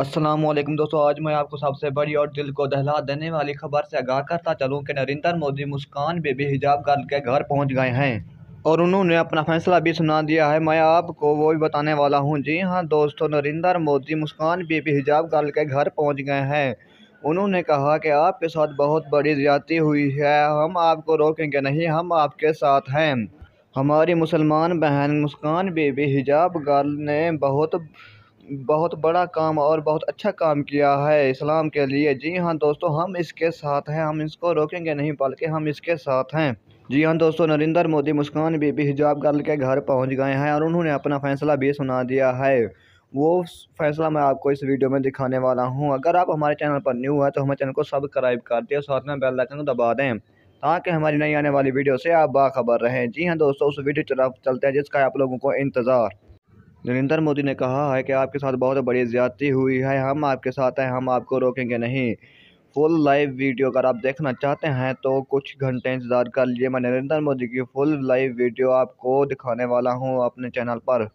असलम दोस्तों आज मैं आपको सबसे बड़ी और दिल को दहला देने वाली खबर से आगाह करता चलूँ कि नरेंद्र मोदी मुस्कान बेबी हिजाब गर्ल के घर पहुँच गए हैं और उन्होंने अपना फैसला भी सुना दिया है मैं आपको वो भी बताने वाला हूँ जी हाँ दोस्तों नरेंद्र मोदी मुस्कान बेबी हिजाब गर्ल के घर पहुँच गए हैं उन्होंने कहा कि आपके साथ बहुत बड़ी ज्यादती हुई है हम आपको रोकेंगे नहीं हम आपके साथ हैं हमारी मुसलमान बहन मुस्कान बेबी हिजाब गर्ल ने बहुत बहुत बड़ा काम और बहुत अच्छा काम किया है इस्लाम के लिए जी हाँ दोस्तों हम इसके साथ हैं हम इसको रोकेंगे नहीं बल्कि हम इसके साथ हैं जी हाँ दोस्तों नरेंद्र मोदी मुस्कान बीबी हिजाब गर्ल के घर पहुंच गए हैं और उन्होंने अपना फैसला भी सुना दिया है वो फैसला मैं आपको इस वीडियो में दिखाने वाला हूँ अगर आप हमारे चैनल पर न्यू है तो हमारे चैनल को सब्सक्राइब कर दें और साथ में बेल आइकन को दबा दें ताकि हमारी नई आने वाली वीडियो से आप बाखबर रहें जी हाँ दोस्तों उस वीडियो चला चलते हैं जिसका आप लोगों को इंतज़ार नरेंद्र मोदी ने कहा है कि आपके साथ बहुत बड़ी ज्यादती हुई है हम आपके साथ हैं हम आपको रोकेंगे नहीं फुल लाइव वीडियो अगर आप देखना चाहते हैं तो कुछ घंटे इंतज़ार कर लीजिए मैं नरेंद्र मोदी की फुल लाइव वीडियो आपको दिखाने वाला हूं अपने चैनल पर